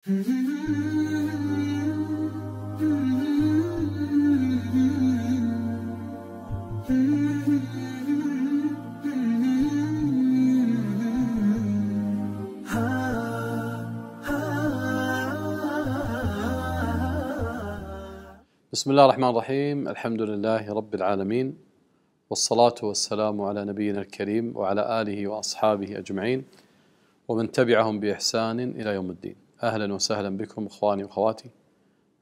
بسم الله الرحمن الرحيم الحمد لله رب العالمين والصلاة والسلام على نبينا الكريم وعلى آله وأصحابه أجمعين ومن تبعهم بإحسان إلى يوم الدين أهلا وسهلا بكم إخواني وأخواتي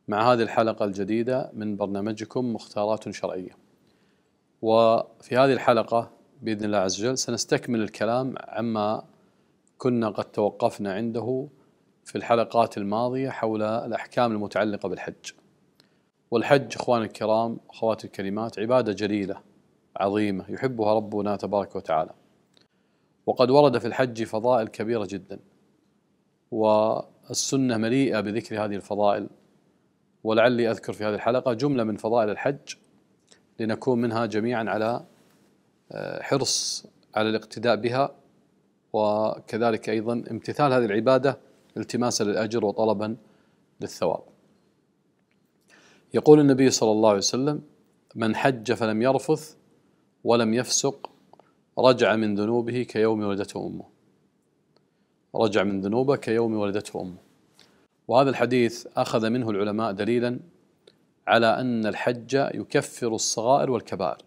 مع هذه الحلقة الجديدة من برنامجكم مختارات شرعية وفي هذه الحلقة بإذن الله عز وجل سنستكمل الكلام عما كنا قد توقفنا عنده في الحلقات الماضية حول الأحكام المتعلقة بالحج والحج إخواني الكرام أخواتي الكريمات عبادة جليلة عظيمة يحبها ربنا تبارك وتعالى وقد ورد في الحج فضائل كبيرة جدا و السنة مليئة بذكر هذه الفضائل ولعلي أذكر في هذه الحلقة جملة من فضائل الحج لنكون منها جميعا على آه، حرص على الاقتداء بها وكذلك أيضا امتثال هذه العبادة التماسا للأجر وطلبا للثواب يقول النبي صلى الله عليه وسلم من حج فلم يرفث ولم يفسق رجع من ذنوبه كيوم ولدته امه رجع من ذنوبه كيوم ولدته امه. وهذا الحديث اخذ منه العلماء دليلا على ان الحج يكفر الصغائر والكبائر.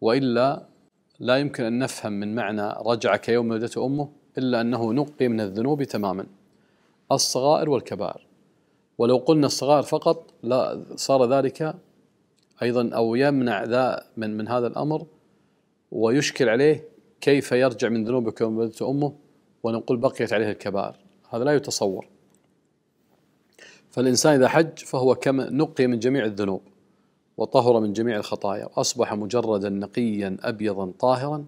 والا لا يمكن ان نفهم من معنى رجع كيوم ولدته امه الا انه نقي من الذنوب تماما. الصغائر والكبائر. ولو قلنا الصغائر فقط لا صار ذلك ايضا او يمنع ذا من من هذا الامر ويشكل عليه كيف يرجع من ذنوبه كيوم ولدته امه ونقول بقيت عليه الكبائر هذا لا يتصور فالإنسان إذا حج فهو كما نقي من جميع الذنوب وطهر من جميع الخطايا وأصبح مجردا نقيا أبيضا طاهرا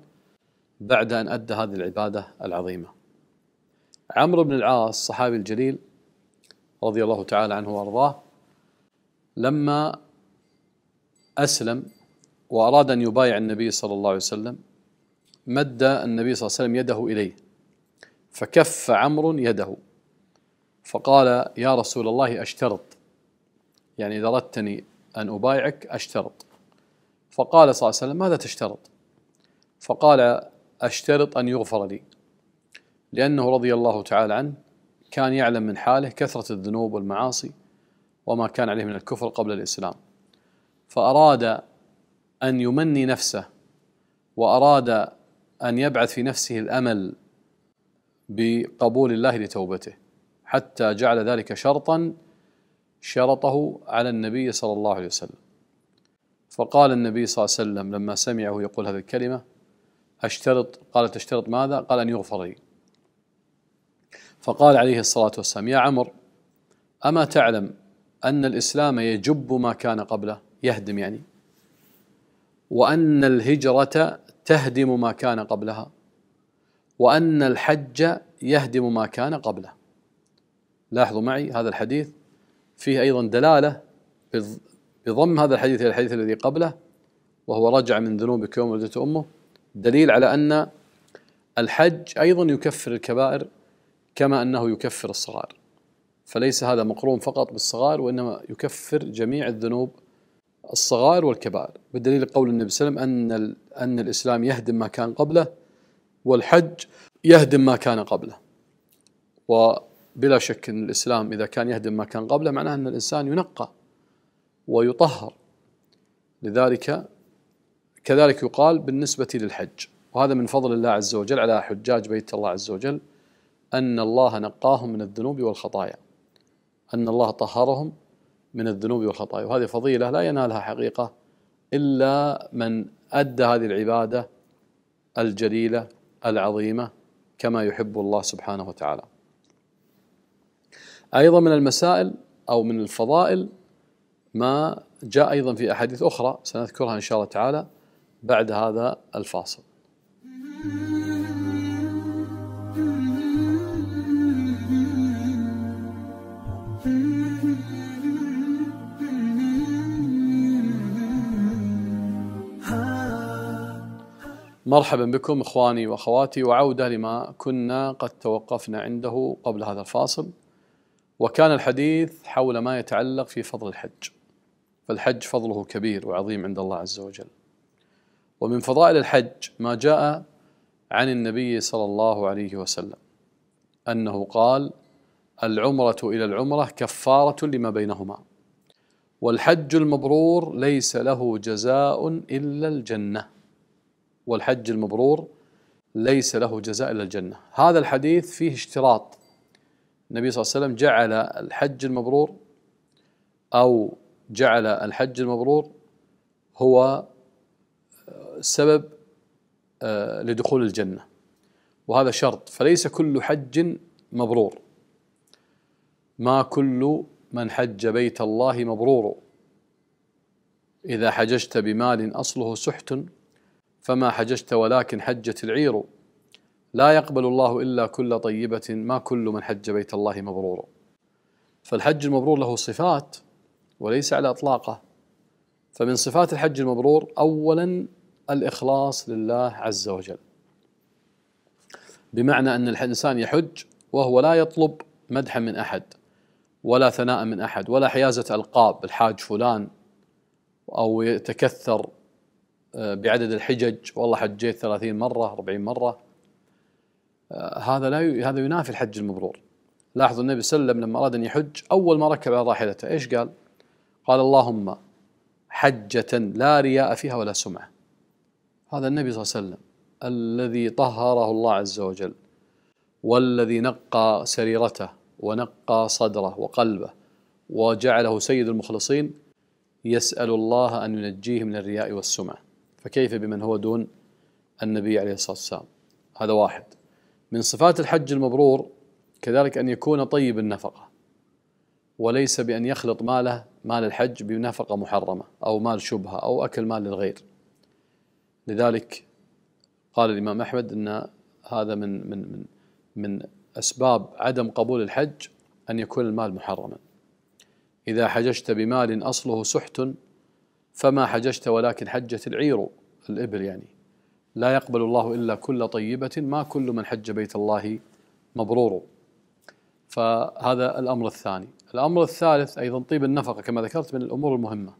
بعد أن أدى هذه العبادة العظيمة عمرو بن العاص الصحابي الجليل رضي الله تعالى عنه وأرضاه لما أسلم وأراد أن يبايع النبي صلى الله عليه وسلم مد النبي صلى الله عليه وسلم يده إليه فكف عمرو يده فقال يا رسول الله اشترط يعني اذا اردتني ان ابايعك اشترط فقال صلى الله عليه وسلم ماذا تشترط؟ فقال اشترط ان يغفر لي لانه رضي الله تعالى عنه كان يعلم من حاله كثره الذنوب والمعاصي وما كان عليه من الكفر قبل الاسلام فاراد ان يمني نفسه واراد ان يبعث في نفسه الامل بقبول الله لتوبته حتى جعل ذلك شرطا شرطه على النبي صلى الله عليه وسلم فقال النبي صلى الله عليه وسلم لما سمعه يقول هذه الكلمة أشترط قال تشترط ماذا؟ قال أن يغفر لي فقال عليه الصلاة والسلام يا عمر أما تعلم أن الإسلام يجب ما كان قبله يهدم يعني وأن الهجرة تهدم ما كان قبلها وأن الحج يهدم ما كان قبله لاحظوا معي هذا الحديث فيه أيضا دلالة بضم هذا الحديث إلى الحديث الذي قبله وهو رجع من ذنوبك يوم ولدت أمه دليل على أن الحج أيضا يكفر الكبائر كما أنه يكفر الصغائر فليس هذا مقرون فقط بالصغائر وإنما يكفر جميع الذنوب الصغائر والكبائر بدليل قول النبي صلى الله عليه وسلم أن, أن الإسلام يهدم ما كان قبله والحج يهدم ما كان قبله وبلا شك أن الإسلام إذا كان يهدم ما كان قبله معناه أن الإنسان ينقى ويطهر لذلك كذلك يقال بالنسبة للحج وهذا من فضل الله عز وجل على حجاج بيت الله عز وجل أن الله نقاهم من الذنوب والخطايا أن الله طهرهم من الذنوب والخطايا وهذه فضيلة لا ينالها حقيقة إلا من أدى هذه العبادة الجليلة العظيمه كما يحب الله سبحانه وتعالى. ايضا من المسائل او من الفضائل ما جاء ايضا في احاديث اخرى سنذكرها ان شاء الله تعالى بعد هذا الفاصل. مرحبا بكم اخواني واخواتي وعوده لما كنا قد توقفنا عنده قبل هذا الفاصل وكان الحديث حول ما يتعلق في فضل الحج فالحج فضله كبير وعظيم عند الله عز وجل ومن فضائل الحج ما جاء عن النبي صلى الله عليه وسلم انه قال العمره الى العمره كفاره لما بينهما والحج المبرور ليس له جزاء الا الجنه والحج المبرور ليس له جزاء الا الجنه هذا الحديث فيه اشتراط النبي صلى الله عليه وسلم جعل الحج المبرور او جعل الحج المبرور هو سبب آه، لدخول الجنه وهذا شرط فليس كل حج مبرور ما كل من حج بيت الله مبرور إذا حججت بمال أصله سحت فما حججت ولكن حجت العير لا يقبل الله إلا كل طيبة ما كل من حج بيت الله مبرور فالحج المبرور له صفات وليس على إطلاقه فمن صفات الحج المبرور أولا الإخلاص لله عز وجل بمعنى أن الإنسان يحج وهو لا يطلب مدحا من أحد ولا ثناء من أحد ولا حيازة ألقاب الحاج فلان أو يتكثر بعدد الحجج والله حجيت 30 مره 40 مره آه، هذا لا ي... هذا ينافي الحج المبرور لاحظوا النبي صلى الله عليه وسلم لما اراد ان يحج اول ما ركب على راحلته ايش قال؟ قال اللهم حجة لا رياء فيها ولا سمعة هذا النبي صلى الله عليه وسلم الذي طهره الله عز وجل والذي نقى سريرته ونقى صدره وقلبه وجعله سيد المخلصين يسأل الله أن ينجيه من الرياء والسمعة فكيف بمن هو دون النبي عليه الصلاه والسلام هذا واحد من صفات الحج المبرور كذلك ان يكون طيب النفقه وليس بان يخلط ماله مال الحج بنفقه محرمه او مال شبهه او اكل مال الغير لذلك قال الامام احمد ان هذا من من من من اسباب عدم قبول الحج ان يكون المال محرما اذا حججت بمال اصله سحت فما حججت ولكن حجت العير الإبل يعني لا يقبل الله إلا كل طيبة ما كل من حج بيت الله مبرور فهذا الأمر الثاني الأمر الثالث أيضا طيب النفقة كما ذكرت من الأمور المهمة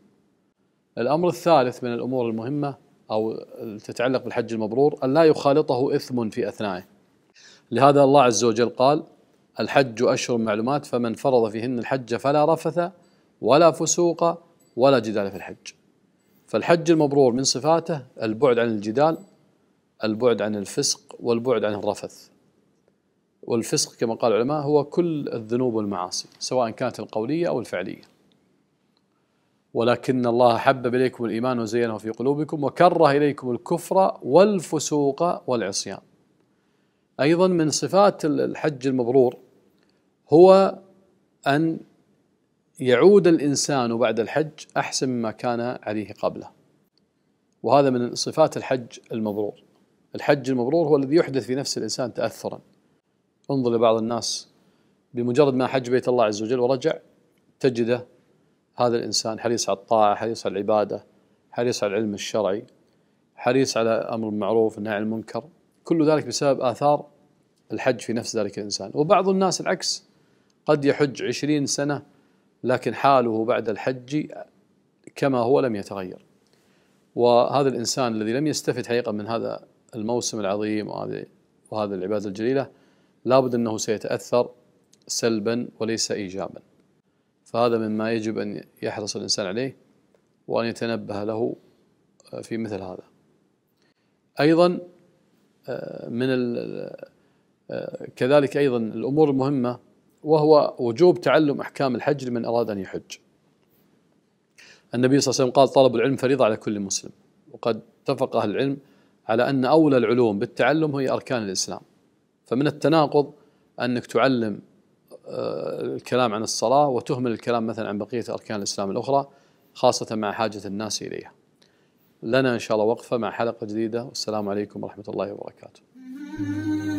الأمر الثالث من الأمور المهمة أو تتعلق بالحج المبرور أن لا يخالطه إثم في أثنائه لهذا الله عز وجل قال الحج أشهر معلومات فمن فرض فيهن الحج فلا رفث ولا فسوق ولا جدال في الحج فالحج المبرور من صفاته البعد عن الجدال البعد عن الفسق والبعد عن الرفث والفسق كما قال العلماء هو كل الذنوب والمعاصي سواء كانت القولية أو الفعلية ولكن الله حبب إليكم الإيمان وزينه في قلوبكم وكره إليكم الكفر والفسوق والعصيان أيضا من صفات الحج المبرور هو أن يعود الإنسان بعد الحج أحسن مما كان عليه قبله وهذا من صفات الحج المبرور الحج المبرور هو الذي يحدث في نفس الإنسان تأثرا انظر لبعض الناس بمجرد ما حج بيت الله عز وجل ورجع تجده هذا الإنسان حريص على الطاعة حريص على العبادة حريص على العلم الشرعي حريص على أمر المعروف والنهي عن المنكر كل ذلك بسبب آثار الحج في نفس ذلك الإنسان وبعض الناس العكس قد يحج عشرين سنة لكن حاله بعد الحج كما هو لم يتغير وهذا الإنسان الذي لم يستفد حقيقة من هذا الموسم العظيم وهذه وهذه العبادة الجليلة لابد أنه سيتأثر سلبا وليس إيجابا فهذا مما يجب أن يحرص الإنسان عليه وأن يتنبه له آه، في مثل هذا أيضا آه، من آه، كذلك أيضا الأمور المهمة وهو وجوب تعلم أحكام الحج لمن أراد أن يحج النبي صلى الله عليه وسلم قال طلب العلم فريضة على كل مسلم وقد اتفق أهل العلم على أن أولى العلوم بالتعلم هي أركان الإسلام فمن التناقض أنك تعلم آه، الكلام عن الصلاة وتهمل الكلام مثلا عن بقية أركان الإسلام الأخرى خاصة مع حاجة الناس إليها لنا إن شاء الله وقفة مع حلقة جديدة والسلام عليكم ورحمة الله وبركاته